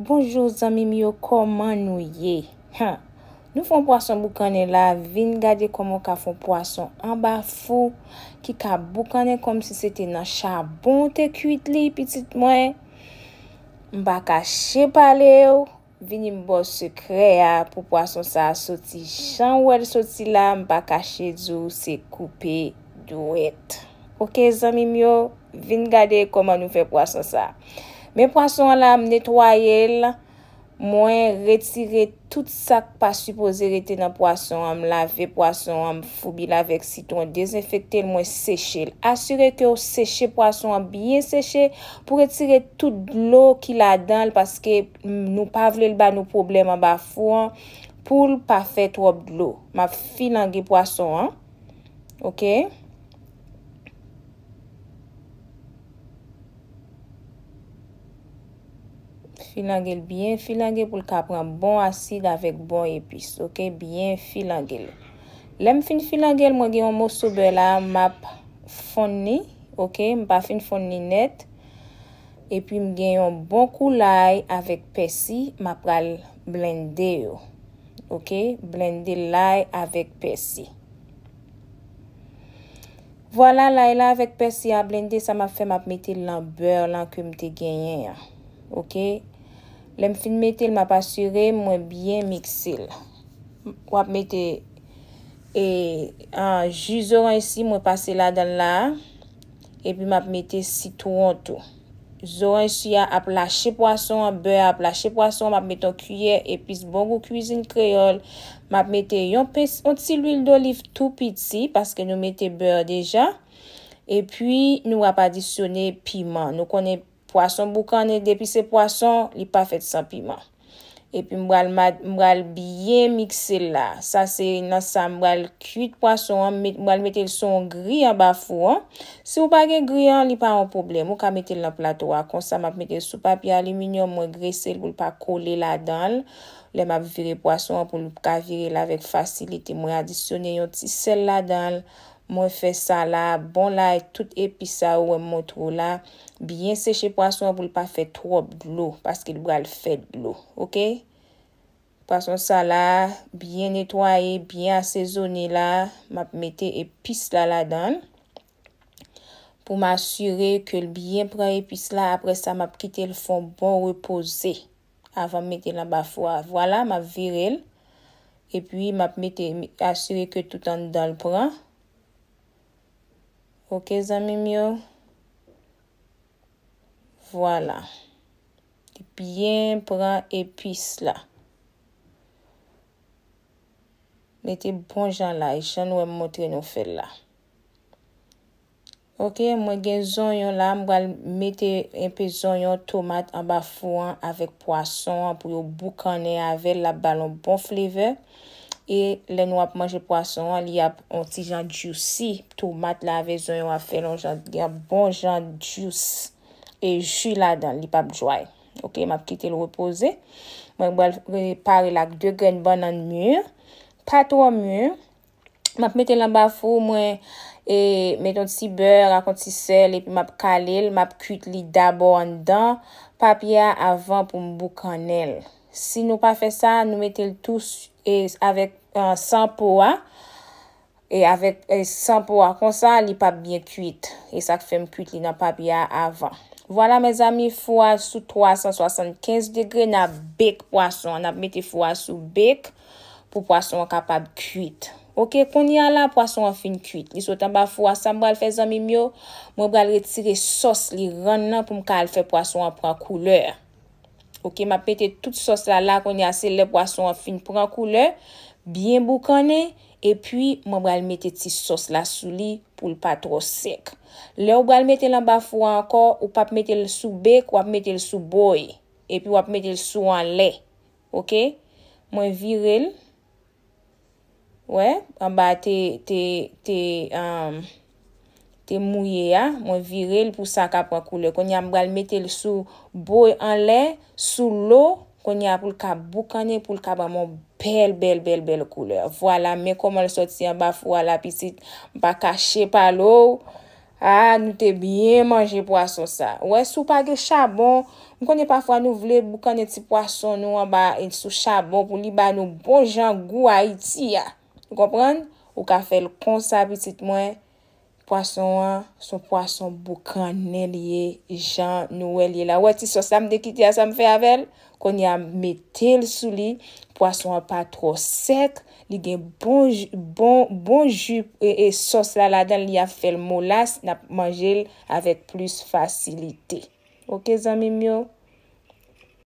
Bonjou, zami miyo, koman nou ye? Nou fon poason boukane la, vin gade koman ka fon poason an ba fou, ki ka boukane kom si se te nan chabon te kuit li, pitit mwen. Mba ka che pale yo, vin imbo sekre ya, pou poason sa soti jan wèl soti la, mba ka che zou se koupe duwet. Ok, zami miyo, vin gade koman nou fe poason sa. Men pwason la m netwayel, mwen retire tout sak pa supose rete nan pwason, m lave pwason, m foubi lavek siton, desinfekte l mwen seche l. Asyre ke ou seche pwason, biye seche, pou retire tout l ou ki la dal, paske nou pa vle l ba nou problem an ba fwen, pou l pa fet wop l ou. Ma fi langi pwason an, ok? Filangel, byen filangel pou l ka pran bon asid avèk bon epist, ok? Byen filangel. Lem fin filangel, mwen gen yon mou soube la, map fon ni, ok? Mpa fin fon ni net. E pi mgen yon bon kou lai avèk pesi, map pral blendè yo, ok? Blendè lai avèk pesi. Vwala lai la avèk pesi a blendè, sa map fè map metè l anbeur lan kèm te genyen ya, ok? Lèm fin metè, lèm ap asyre, mwen byen miksyl. Wap metè, e, an, ju zoran si, mwen pase la dan la, epi mwen ap metè sitou an tou. Zoran si a, ap lache poason, beur ap lache poason, mwen ap metè an kuyè, epis bongo kuyzin kreyol, mwen ap metè yon pes, an ti l'il do liv tou piti, paske nou metè beur deja, epi nou ap adisyone piman. Nou konen piman, Pwason bou kan e depise pwason li pa fet san piman. Epi mwal mwal byen mikse la. Sa se nan sa mwal kut pwason. Mwal metel son gri an bafou an. Se ou pa gen gri an li pa an poublem. Ou ka metel nan plato a. Konsan map metel sou papi aliminyon mwen gresel pou l pa kole la dal. Le map vire pwason pou l ka vire la vek fasilite. Mwen adisyone yon ti sel la dal. Mwen fè sa la, bon la, tout episa ou mwen mwotro la. Bien seche pwason pou l pa fè tro blou, paske l bral fè blou, ok? Pwason sa la, bien netwaye, bien asezone la, map mette epis la la dan. Pou m asyre ke l bien pran epis la, apre sa map kite l fon bon repose, avan mette la ba fwa. Vwala, map virel, epi map mette asyre ke toutan dan l pran, Ok, zanmim yo. Voilà. Ti bien pran epis la. Meti bon jan la. E jan wè mwotre nou fè la. Ok, mwen gen zonyon la. Mwen mwal meti en pe zonyon tomat an ba fwen. Avek poason. Avek pou yo boukane. Avek la balon bon flive. E lè nou ap manje poason, li ap onti jan djousi. Tou mat la vezon yo a fè lon jan, li ap bon jan djous. E ju la dan, li pap djouay. Ok, map kite l repose. Mwen wè pari lak de gen ban nan mûr. Pat wè mûr. Map mette l an bafou mwen. E metton si bèr, akonti sel. E pi map kalil, map küt li dabo an dan. Pap ya avan pou mbouk an el. Si nou pa fe sa, nou mette l tou e avèk an e, san po a. E avèk an e, san po a. Kon sa, li pa biye kuit. E sa ke fe m kuit li nan pa biye avan. Vwala, mè zami, fwa sou 375 degre nan bèk po asan. Nan mette fwa sou bèk pou po asan an kapab kuit. Ok, kon yal an po asan an fin kuit. Li sotan ba fwa sa m bral fe zami myo, m bral retire sos li rann nan pou m ka al fe po asan an pran kouleur. Ok, ma pete tout sos la la konye ase le pwason an fin pran koule. Bien bou konye. E pwi, mwen bral mette ti sos la sou li pou l pa tro sek. Le ou bral mette lan ba fwa anko, ou pap mette l sou bek, wap mette l sou boy. E pwi wap mette l sou an le. Ok, mwen virel. Wè, an ba te, te, te, an... Euh, Te mouye ya, mwen vire li pou sa kapwa koule. Konya mbra li mette li sou boye an le, sou lo. Konya pou lka boukane pou lka ba mwen bel, bel, bel, bel koule. Vwala, men koman l sot si an ba fwa la pitit. Mba kache pa lo. A, nou te bien manje po aso sa. Ou e sou pa ge chabon. Mkone pa fwa nou vle boukane ti po aso nou an ba en sou chabon pou li ba nou bon jan gwa iti ya. Mwen kompran? Ou ka fwe l konsa pitit mwen. Pwason an, son pwason boukanen liye, jan nouwen liye la. Wè ti sos am dekite ya sam fe avel? Kon ya metel sou li, pwason an pa tro sek, li gen bon ju bon, bon e, e sos la la dan li ya fel molas na manje l avèk plus fasilite. Ok zami myo?